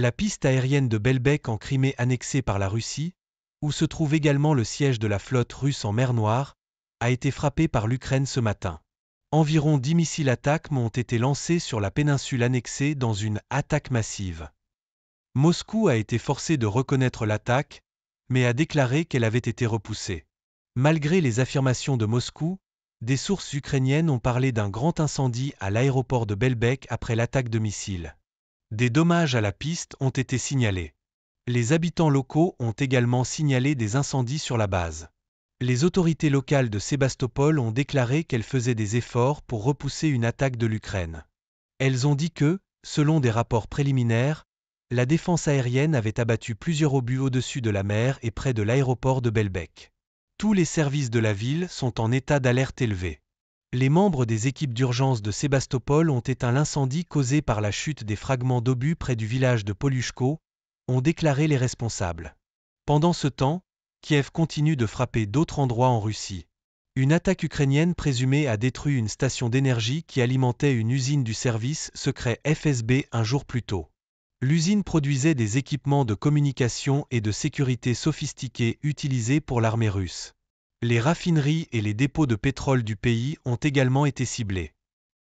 la piste aérienne de Belbek en Crimée annexée par la Russie, où se trouve également le siège de la flotte russe en mer Noire, a été frappée par l'Ukraine ce matin. Environ 10 missiles attaques ont été lancés sur la péninsule annexée dans une attaque massive. Moscou a été forcée de reconnaître l'attaque, mais a déclaré qu'elle avait été repoussée. Malgré les affirmations de Moscou, des sources ukrainiennes ont parlé d'un grand incendie à l'aéroport de Belbek après l'attaque de missiles. Des dommages à la piste ont été signalés. Les habitants locaux ont également signalé des incendies sur la base. Les autorités locales de Sébastopol ont déclaré qu'elles faisaient des efforts pour repousser une attaque de l'Ukraine. Elles ont dit que, selon des rapports préliminaires, la défense aérienne avait abattu plusieurs obus au-dessus de la mer et près de l'aéroport de Belbec. Tous les services de la ville sont en état d'alerte élevée. Les membres des équipes d'urgence de Sébastopol ont éteint l'incendie causé par la chute des fragments d'obus près du village de Polushko, ont déclaré les responsables. Pendant ce temps, Kiev continue de frapper d'autres endroits en Russie. Une attaque ukrainienne présumée a détruit une station d'énergie qui alimentait une usine du service secret FSB un jour plus tôt. L'usine produisait des équipements de communication et de sécurité sophistiqués utilisés pour l'armée russe. Les raffineries et les dépôts de pétrole du pays ont également été ciblés.